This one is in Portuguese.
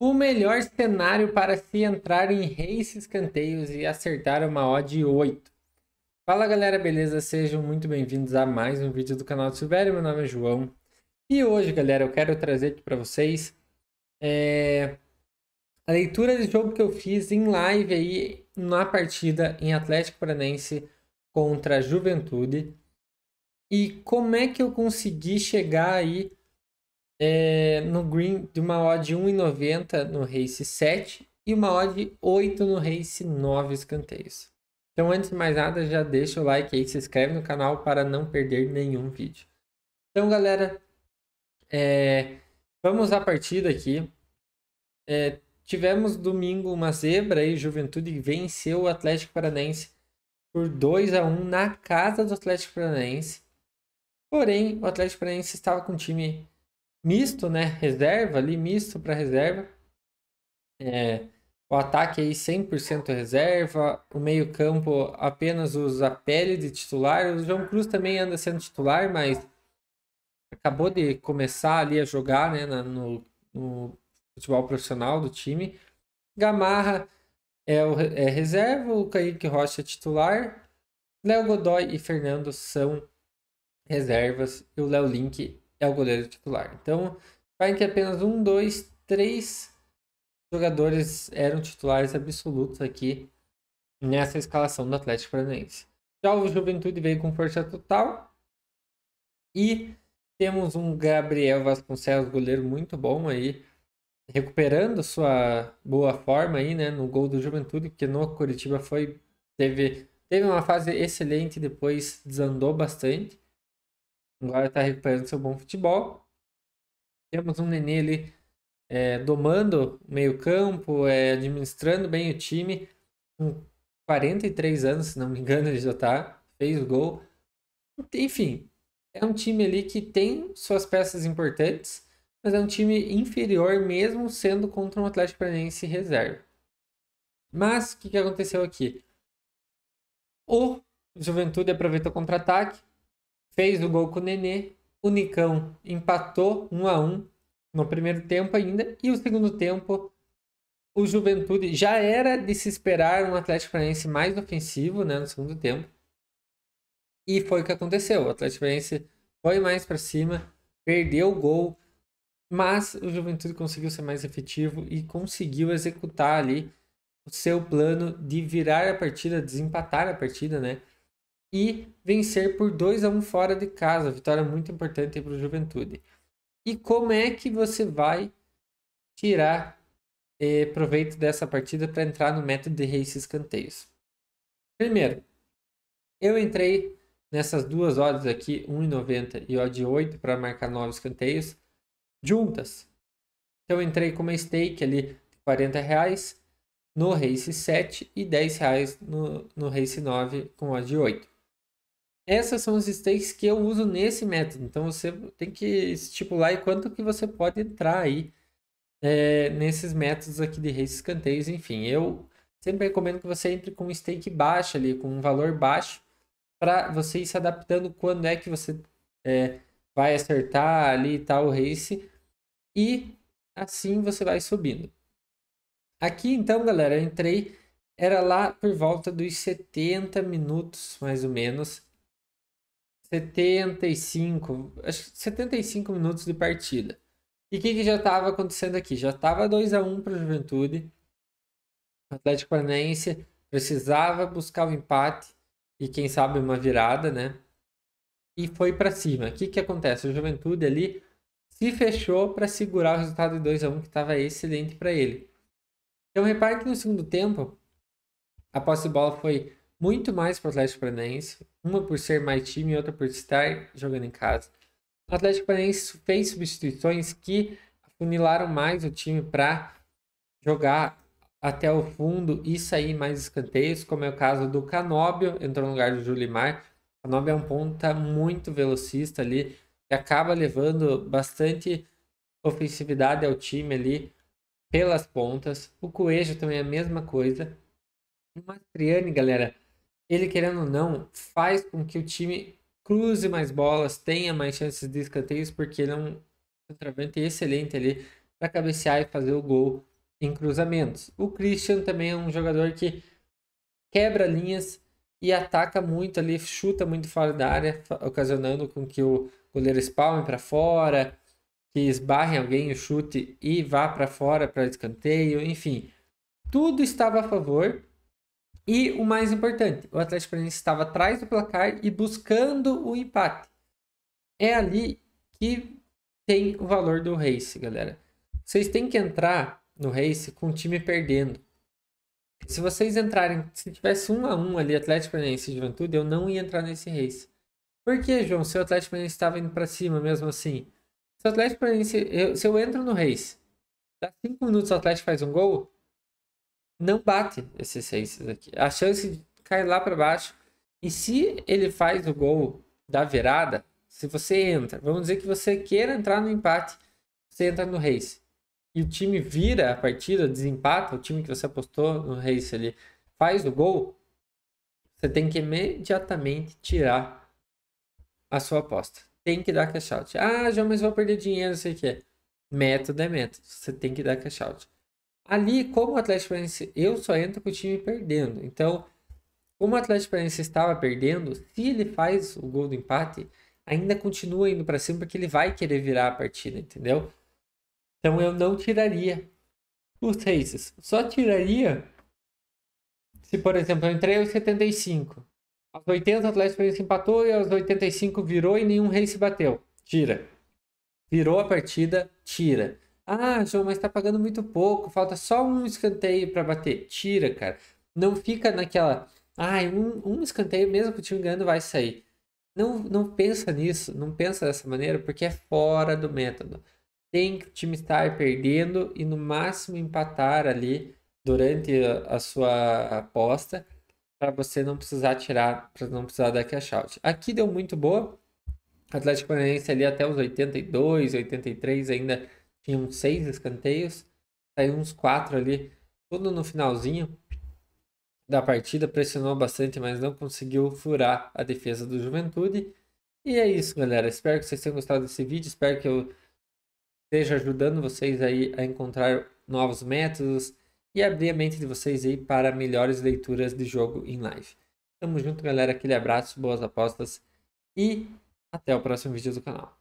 O melhor cenário para se entrar em reis escanteios e acertar uma odd 8. Fala galera, beleza? Sejam muito bem-vindos a mais um vídeo do canal do Silvério. Meu nome é João. E hoje, galera, eu quero trazer aqui para vocês é, a leitura de jogo que eu fiz em live aí na partida em Atlético Paranense contra a Juventude. E como é que eu consegui chegar aí é, no green de uma odd 1,90 no race 7 e uma odd 8 no race 9 escanteios. Então, antes de mais nada, já deixa o like aí, se inscreve no canal para não perder nenhum vídeo. Então, galera, é, vamos à partida aqui. É, tivemos domingo uma zebra aí, Juventude venceu o Atlético Paranaense por 2 a 1 na casa do Atlético Paranaense. Porém, o Atlético Paranaense estava com um time misto, né? Reserva ali, misto para reserva. É, o ataque aí 100% reserva, o meio-campo apenas usa pele de titular. O João Cruz também anda sendo titular, mas acabou de começar ali a jogar né, no, no futebol profissional do time. Gamarra é, o, é reserva, o Kaique Rocha é titular. Léo Godoy e Fernando são reservas e o Léo Link é o goleiro titular. Então, vai que apenas um, dois, três jogadores eram titulares absolutos aqui nessa escalação do Atlético Paranaense. Já o Juventude veio com força total e temos um Gabriel Vasconcelos, goleiro muito bom aí, recuperando sua boa forma aí, né, no gol do Juventude, porque no Curitiba foi teve teve uma fase excelente, depois desandou bastante. Agora está recuperando seu bom futebol. Temos um Nenê ali é, domando o meio campo, é, administrando bem o time. Com 43 anos, se não me engano, ele já está. Fez o gol. Enfim, é um time ali que tem suas peças importantes, mas é um time inferior mesmo sendo contra um Atlético Paranaense reserva. Mas o que, que aconteceu aqui? O Juventude aproveitou o contra-ataque, fez o gol com o Nenê, o Nicão empatou 1 a 1 no primeiro tempo ainda e o segundo tempo o Juventude já era de se esperar um Atlético Paranaense mais ofensivo, né, no segundo tempo. E foi o que aconteceu. O Atlético Paranaense foi mais para cima, perdeu o gol, mas o Juventude conseguiu ser mais efetivo e conseguiu executar ali o seu plano de virar a partida, desempatar a partida, né? e vencer por 2 a 1 fora de casa. Vitória muito importante para o Juventude. E como é que você vai tirar eh, proveito dessa partida para entrar no método de reis escanteios? Primeiro, eu entrei nessas duas odds aqui, 1,90 e odd 8 para marcar 9 escanteios juntas. Então eu entrei com uma stake ali de 40 reais no race 7 e 10 reais no, no race 9 com odd 8 essas são os stakes que eu uso nesse método. Então você tem que estipular e quanto que você pode entrar aí é, nesses métodos aqui de raise escanteios, enfim. Eu sempre recomendo que você entre com um stake baixo ali, com um valor baixo, para você ir se adaptando quando é que você é, vai acertar ali e tal o race. E assim você vai subindo. Aqui então, galera, eu entrei, era lá por volta dos 70 minutos mais ou menos 75, acho que 75 minutos de partida. E o que, que, já estava acontecendo aqui? Já estava 2 a 1 para a Juventude. O Atlético Paranaense precisava buscar o um empate e quem sabe uma virada, né? E foi para cima. O que que acontece? O Juventude ali se fechou para segurar o resultado de 2 a 1 que estava excelente para ele. Então repare que no segundo tempo a posse de bola foi muito mais para o Atlético Paranaense, uma por ser mais time e outra por estar jogando em casa. O Atlético Paranaense fez substituições que afunilaram mais o time para jogar até o fundo e sair mais escanteios, como é o caso do Canóbio, entrou no lugar do Julimar. O Canóbio é um ponta muito velocista ali, que acaba levando bastante ofensividade ao time ali pelas pontas. O Coelho também é a mesma coisa. O Mastriani, galera, ele querendo ou não, faz com que o time cruze mais bolas, tenha mais chances de escanteios, porque ele é um centroavante excelente ali para cabecear e fazer o gol em cruzamentos. O Christian também é um jogador que quebra linhas e ataca muito ali, chuta muito fora da área, ocasionando com que o goleiro espalme para fora, que esbarre alguém o chute e vá para fora para escanteio, enfim. Tudo estava a favor e o mais importante, o Atlético Paranaense estava atrás do placar e buscando o empate. É ali que tem o valor do race, galera. Vocês têm que entrar no race com o time perdendo. Se vocês entrarem, se tivesse um a um ali Atlético Paranaense e Juventude, eu não ia entrar nesse race. Por que, João? Se o Atlético Paranaense estava indo para cima mesmo assim. Se o Atlético Paranaense, eu, se eu entro no race, dá 5 minutos o Atlético faz um gol, não bate esses seis aqui. A chance cai lá para baixo. E se ele faz o gol da virada, se você entra, vamos dizer que você queira entrar no empate, você entra no race. E o time vira a partida, desempata, o time que você apostou no race ali faz o gol, você tem que imediatamente tirar a sua aposta. Tem que dar cash out. Ah, já mas vou perder dinheiro, não sei o que. Método é método. Você tem que dar cash out. Ali, como o Atlético Paranaense, eu só entro com o time perdendo. Então, como o Atlético Paranaense estava perdendo, se ele faz o gol do empate, ainda continua indo para cima porque ele vai querer virar a partida, entendeu? Então eu não tiraria os races. Só tiraria se, por exemplo, eu entrei aos 75. Aos 80 o Atlético Paranaense empatou e aos 85 virou e nenhum race bateu. Tira. Virou a partida, tira. Ah, João, mas tá pagando muito pouco, falta só um escanteio para bater. Tira, cara. Não fica naquela. Ah, um, um escanteio mesmo que o time ganhando vai sair. Não, não pensa nisso, não pensa dessa maneira, porque é fora do método. Tem que o time estar perdendo e no máximo empatar ali durante a, a sua aposta para você não precisar tirar, para não precisar dar cash out. Aqui deu muito boa. Atlético Paranaense ali até os 82, 83 ainda tinham uns seis escanteios, saiu uns quatro ali, tudo no finalzinho da partida, pressionou bastante, mas não conseguiu furar a defesa do Juventude. E é isso, galera. Espero que vocês tenham gostado desse vídeo, espero que eu esteja ajudando vocês aí a encontrar novos métodos e abrir a mente de vocês aí para melhores leituras de jogo em live. Tamo junto, galera. Aquele abraço, boas apostas e até o próximo vídeo do canal.